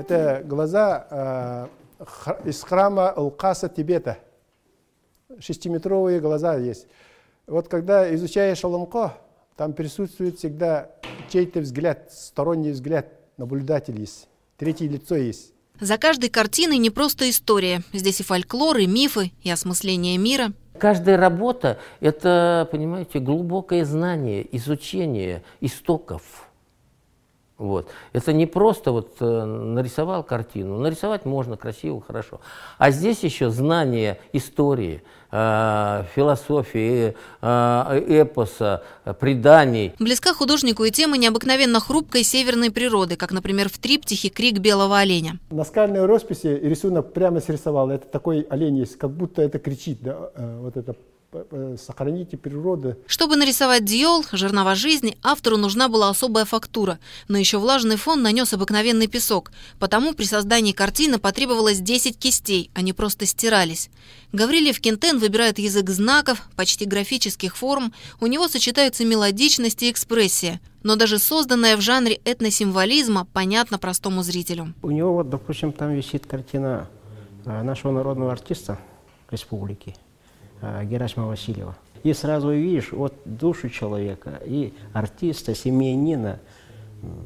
Это глаза э, из храма Алкаса Тибета. Шестиметровые глаза есть. Вот когда изучаешь Аламко, там присутствует всегда чей-то взгляд, сторонний взгляд, наблюдатель есть, третье лицо есть. За каждой картиной не просто история. Здесь и фольклор, и мифы, и осмысление мира. Каждая работа – это, понимаете, глубокое знание, изучение истоков. Вот. Это не просто вот э, нарисовал картину. Нарисовать можно красиво, хорошо. А здесь еще знание истории, э, философии, э, эпоса, преданий. Близка художнику и тема необыкновенно хрупкой северной природы, как, например, в триптихе «Крик белого оленя». На скальной росписи рисунок прямо срисовал. Это такой олень есть, как будто это кричит, да, вот это Э, сохраните природу. Чтобы нарисовать диол жернова жизни, автору нужна была особая фактура. Но еще влажный фон нанес обыкновенный песок. Потому при создании картины потребовалось 10 кистей, они просто стирались. Гаврилев Кентен выбирает язык знаков, почти графических форм. У него сочетаются мелодичность и экспрессия. Но даже созданная в жанре этносимволизма понятно простому зрителю. У него, вот, допустим, там висит картина э, нашего народного артиста республики – Э, Герасима Васильева. И сразу видишь вот душу человека, и артиста, семьянина,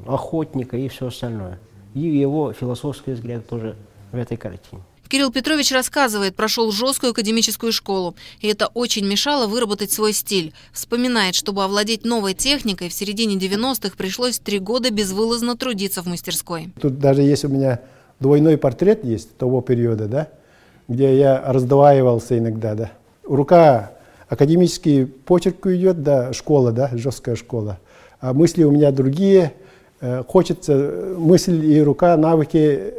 охотника и все остальное. И его философский взгляд тоже в этой картине. Кирилл Петрович рассказывает, прошел жесткую академическую школу, и это очень мешало выработать свой стиль. Вспоминает, чтобы овладеть новой техникой, в середине 90-х пришлось три года безвылазно трудиться в мастерской. Тут даже есть у меня двойной портрет есть того периода, да, где я раздваивался иногда, да рука, академический почерк идет, да, школа, да, жесткая школа. А мысли у меня другие, э, хочется, э, мысль и рука, навыки, э,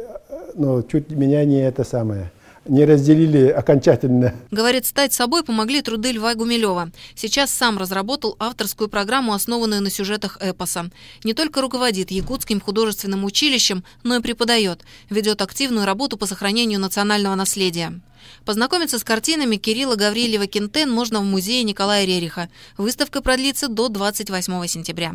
но чуть меня не это самое – не разделили окончательно. Говорит, стать собой помогли труды Льва Гумилева. Сейчас сам разработал авторскую программу, основанную на сюжетах эпоса. Не только руководит Якутским художественным училищем, но и преподает. Ведет активную работу по сохранению национального наследия. Познакомиться с картинами Кирилла Гаврилева-Кентен можно в музее Николая Рериха. Выставка продлится до 28 сентября.